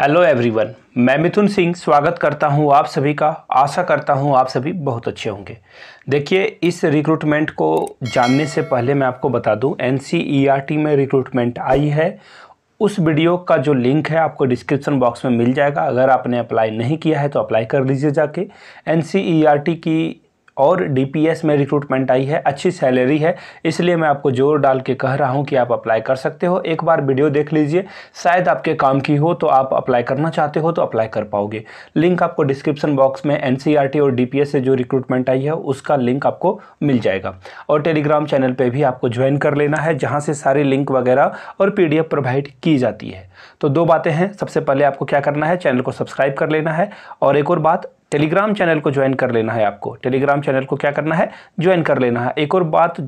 hello everyone मैं मिथुन सिंह स्वागत करता हूं आप सभी का आशा करता हूं आप सभी बहुत अच्छे होंगे देखिए इस रिक्रूटमेंट को जानने से पहले मैं आपको बता दूं एन e में रिक्रूटमेंट आई है उस वीडियो का जो लिंक है आपको डिस्क्रिप्शन बॉक्स में मिल जाएगा अगर आपने अप्लाई नहीं किया है तो अप्लाई कर लीजिए जाके एन e की और डीपीएस में रिक्रूटमेंट आई है अच्छी सैलरी है इसलिए मैं आपको जोर डाल के कह रहा हूँ कि आप अप्लाई कर सकते हो एक बार वीडियो देख लीजिए शायद आपके काम की हो तो आप अप्लाई करना चाहते हो तो अप्लाई कर पाओगे लिंक आपको डिस्क्रिप्शन बॉक्स में एन e और डी से जो रिक्रूटमेंट आई है उसका लिंक आपको मिल जाएगा और टेलीग्राम चैनल पर भी आपको ज्वाइन कर लेना है जहाँ से सारे लिंक वगैरह और पी प्रोवाइड की जाती है तो दो बातें हैं सबसे पहले आपको क्या करना है चैनल को सब्सक्राइब कर लेना है और एक और बात टेलीग्राम चैनल को ज्वाइन कर लेना है आपको टेलीग्राम चैनल को क्या करना है ज्वाइन कर लेना है एक और बात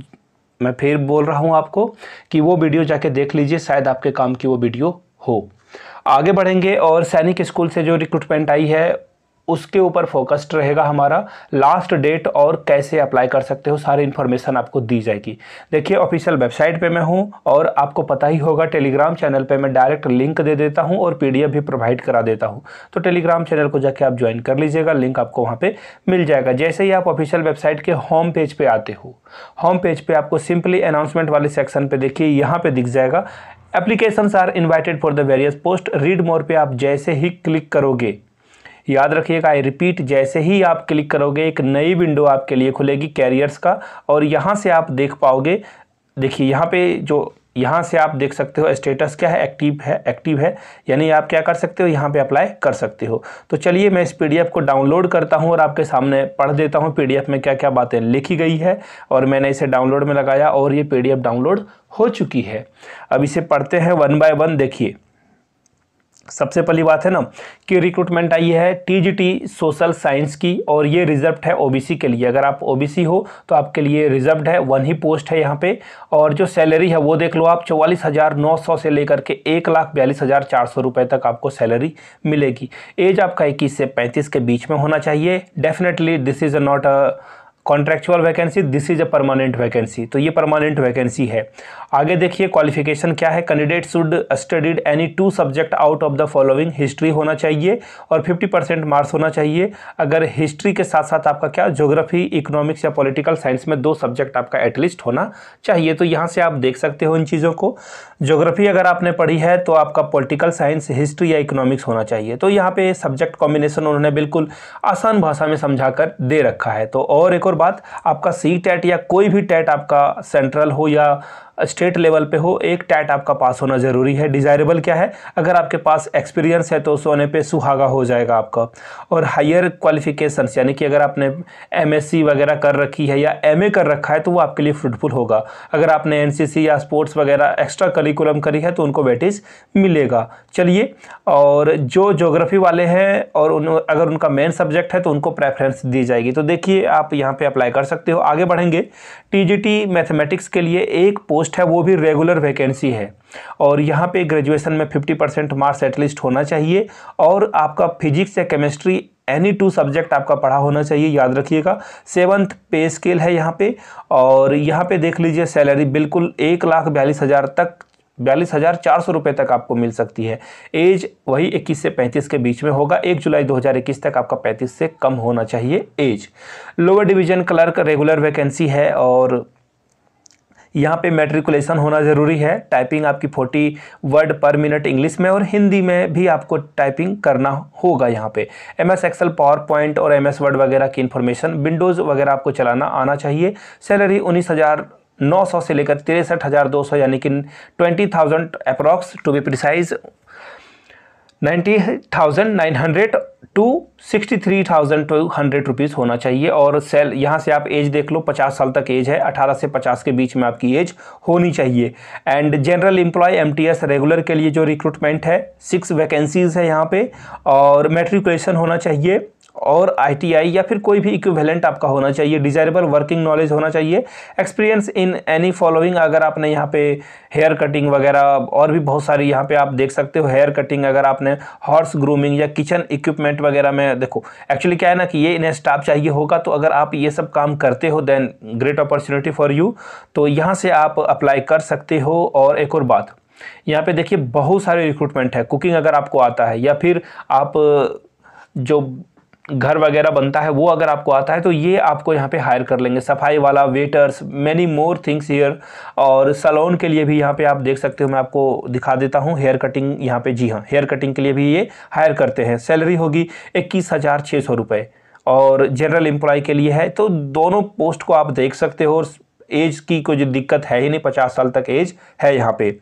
मैं फिर बोल रहा हूँ आपको कि वो वीडियो जाके देख लीजिए शायद आपके काम की वो वीडियो हो आगे बढ़ेंगे और सैनिक स्कूल से जो रिक्रूटमेंट आई है उसके ऊपर फोकस्ड रहेगा हमारा लास्ट डेट और कैसे अप्लाई कर सकते हो सारी इन्फॉर्मेशन आपको दी जाएगी देखिए ऑफिशियल वेबसाइट पे मैं हूँ और आपको पता ही होगा टेलीग्राम चैनल पे मैं डायरेक्ट लिंक दे देता हूँ और पीडीएफ भी प्रोवाइड करा देता हूँ तो टेलीग्राम चैनल को जाके आप ज्वाइन कर लीजिएगा लिंक आपको वहाँ पर मिल जाएगा जैसे ही आप ऑफिशियल वेबसाइट के होम पेज पर आते हो होम पेज पर आपको सिंपली अनाउंसमेंट वाले सेक्शन पर देखिए यहाँ पर दिख जाएगा application are invited for the various post read more पे आप जैसे ही क्लिक करोगे याद रखिएगा आई रिपीट जैसे ही आप क्लिक करोगे एक नई विंडो आपके लिए खुलेगी कैरियर्स का और यहाँ से आप देख पाओगे देखिए यहाँ पे जो यहाँ से आप देख सकते हो स्टेटस क्या है एक्टिव है एक्टिव है यानी आप क्या कर सकते हो यहाँ पे अप्लाई कर सकते हो तो चलिए मैं इस पीडीएफ को डाउनलोड करता हूँ और आपके सामने पढ़ देता हूँ पीडीएफ में क्या क्या बातें लिखी गई है और मैंने इसे डाउनलोड में लगाया और ये पीडीएफ डाउनलोड हो चुकी है अब इसे पढ़ते हैं वन बाय वन देखिए सबसे पहली बात है ना कि रिक्रूटमेंट आई है टीजीटी सोशल साइंस की और ये रिजर्व्ड है ओबीसी के लिए अगर आप ओबीसी हो तो आपके लिए रिजर्व्ड है वन ही पोस्ट है यहाँ पे और जो सैलरी है वो देख लो आप चौवालीस हज़ार नौ सौ से लेकर के एक लाख बयालीस हज़ार चार सौ रुपये तक आपको सैलरी मिलेगी एज आपका इक्कीस से पैंतीस के बीच में होना चाहिए definitely this is not a contractual vacancy this is a permanent vacancy तो ये परमानेंट वैकेंसी है आगे देखिए क्वालिफिकेशन क्या है candidate should studied any two subject out of the following history होना चाहिए और 50 परसेंट मार्क्स होना चाहिए अगर हिस्ट्री के साथ साथ आपका क्या जोग्राफी इकोनॉमिक्स या पॉलिटिकल साइंस में दो सब्जेक्ट आपका एटलीस्ट होना चाहिए तो यहाँ से आप देख सकते हो इन चीज़ों को जोग्राफी अगर आपने पढ़ी है तो आपका पोलिटिकल साइंस हिस्ट्री या इकोनॉमिक्स होना चाहिए तो यहाँ पे सब्जेक्ट कॉम्बिनेशन उन्होंने बिल्कुल आसान भाषा में समझा दे रखा है तो और एक और बाद आपका सी टैट या कोई भी टैट आपका सेंट्रल हो या स्टेट लेवल पे हो एक टैट आपका पास होना ज़रूरी है डिज़ायरेबल क्या है अगर आपके पास एक्सपीरियंस है तो सोने पे सुहागा हो जाएगा आपका और हायर क्वालिफिकेशन यानी कि अगर आपने एमएससी वगैरह कर रखी है या एमए कर रखा है तो वो आपके लिए फ्रूटफुल होगा अगर आपने एनसीसी या स्पोर्ट्स वगैरह एक्स्ट्रा करिकुलम करी है तो उनको वेटेज मिलेगा चलिए और जो जोग्राफी वाले हैं और उन अगर उनका मेन सब्जेक्ट है तो उनको प्रेफरेंस दी जाएगी तो देखिए आप यहाँ पे अप्लाई कर सकते हो आगे बढ़ेंगे टीजीटी मैथमेटिक्स के लिए एक पोस्ट है वो भी रेगुलर वैकेंसी है और यहाँ पे ग्रेजुएशन में 50 परसेंट मार्क्स एटलीस्ट होना चाहिए और आपका फिजिक्स या केमिस्ट्री एनी टू सब्जेक्ट आपका पढ़ा होना चाहिए याद रखिएगा सेवन्थ पे स्केल है यहाँ पे और यहाँ पे देख लीजिए सैलरी बिल्कुल एक लाख बयालीस हज़ार तक बयालीस हज़ार चार सौ रुपये तक आपको मिल सकती है एज वही इक्कीस से पैंतीस के बीच में होगा एक जुलाई दो हज़ार इक्कीस तक आपका पैंतीस से कम होना चाहिए age lower division clerk regular vacancy है और यहाँ पे मेट्रिकुलेशन होना ज़रूरी है टाइपिंग आपकी forty word per minute English में और हिंदी में भी आपको टाइपिंग करना होगा यहाँ पे M S excel PowerPoint और एम एस वर्ड वगैरह की इन्फॉर्मेशन विंडोज़ वगैरह आपको चलाना आना चाहिए सैलरी उन्नीस हज़ार 900 से लेकर तिरसठ हज़ार दो सौ यानी कि twenty thousand approx to be precise ninety thousand nine hundred to sixty three thousand two hundred rupees होना चाहिए और सेल यहाँ से आप एज देख लो पचास साल तक एज है अठारह से पचास के बीच में आपकी एज होनी चाहिए and general employ M regular के लिए जो रिक्रूटमेंट है सिक्स वैकेंसीज़ है यहाँ पे और मेट्रिकुलेशन होना चाहिए और आईटीआई या फिर कोई भी इक्विवेलेंट आपका होना चाहिए डिजायरेबल वर्किंग नॉलेज होना चाहिए एक्सपीरियंस इन एनी फॉलोइंग अगर आपने यहाँ पे हेयर कटिंग वगैरह और भी बहुत सारी यहाँ पे आप देख सकते हो हेयर कटिंग अगर आपने हॉर्स ग्रूमिंग या किचन इक्विपमेंट वगैरह में देखो एक्चुअली क्या है ना कि ये इन्हें स्टाफ चाहिए होगा तो अगर आप ये सब काम करते हो then great opportunity for you तो यहाँ से आप अप्लाई कर सकते हो और एक और बात यहाँ पे देखिए बहुत सारे रिक्रूटमेंट है कुकिंग अगर आपको आता है या फिर आप जो घर वगैरह बनता है वो अगर आपको आता है तो ये आपको यहाँ पे हायर कर लेंगे सफाई वाला waiters many more things hair और सलोन के लिए भी यहाँ पे आप देख सकते हो मैं आपको दिखा देता हूँ हेयर कटिंग यहाँ पे जी हाँ हेयर कटिंग के लिए भी ये हायर करते हैं सैलरी होगी इक्कीस हज़ार छः सौ रुपये और जनरल एम्प्लॉय के लिए है तो दोनों पोस्ट को आप देख सकते हो और एज की कोई दिक्कत है ही नहीं पचास साल तक एज है यहाँ पे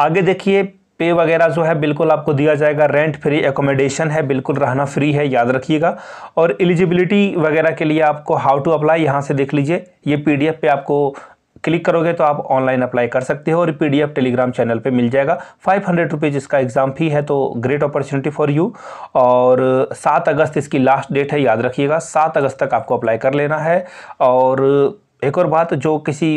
आगे देखिए पे वगैरह जो है बिल्कुल आपको दिया जाएगा रेंट फ्री एकोमोडेशन है बिल्कुल रहना फ्री है याद रखिएगा और एलिजिबिलिटी वगैरह के लिए आपको हाउ टू अप्लाई यहाँ से देख लीजिए ये पीडीएफ पे आपको क्लिक करोगे तो आप ऑनलाइन अप्लाई कर सकते हो और पीडीएफ टेलीग्राम चैनल पे मिल जाएगा फाइव हंड्रेड रुपीज़ इसका एग्ज़ाम फी है तो ग्रेट अपॉर्चुनिटी फॉर यू और सात अगस्त इसकी लास्ट डेट है याद रखिएगा सात अगस्त तक आपको अप्लाई कर लेना है और एक और बात जो किसी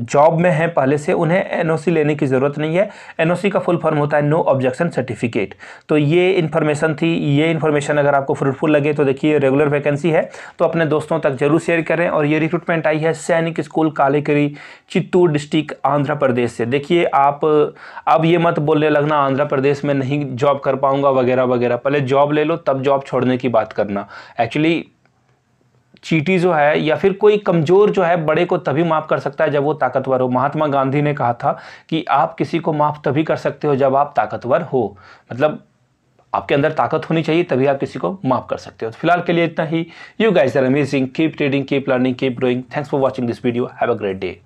जॉब में हैं पहले से उन्हें एनओसी लेने की ज़रूरत नहीं है एनओसी का फुल फॉर्म होता है नो ऑब्जेक्शन सर्टिफिकेट तो ये इन्फॉर्मेशन थी ये इन्फॉर्मेशन अगर आपको फ्रूटफुल लगे तो देखिए रेगुलर वैकेंसी है तो अपने दोस्तों तक जरूर शेयर करें और ये रिक्रूटमेंट आई है सैनिक स्कूल कालेकरी चित्तूर डिस्ट्रिक्ट आंध्र प्रदेश से देखिए आप अब ये मत बोलने लगना आंध्र प्रदेश में नहीं जॉब कर पाऊँगा वगैरह वगैरह पहले जॉब ले लो तब जॉब छोड़ने की बात करना एक्चुअली चीटी जो है या फिर कोई कमज़ोर जो है बड़े को तभी माफ़ कर सकता है जब वो ताकतवर हो महात्मा गांधी ने कहा था कि आप किसी को माफ़ तभी कर सकते हो जब आप ताकतवर हो मतलब आपके अंदर ताकत होनी चाहिए तभी आप किसी को माफ कर सकते हो तो फिलहाल के लिए इतना ही you guys are amazing keep trading keep learning keep growing thanks for watching this video have a great day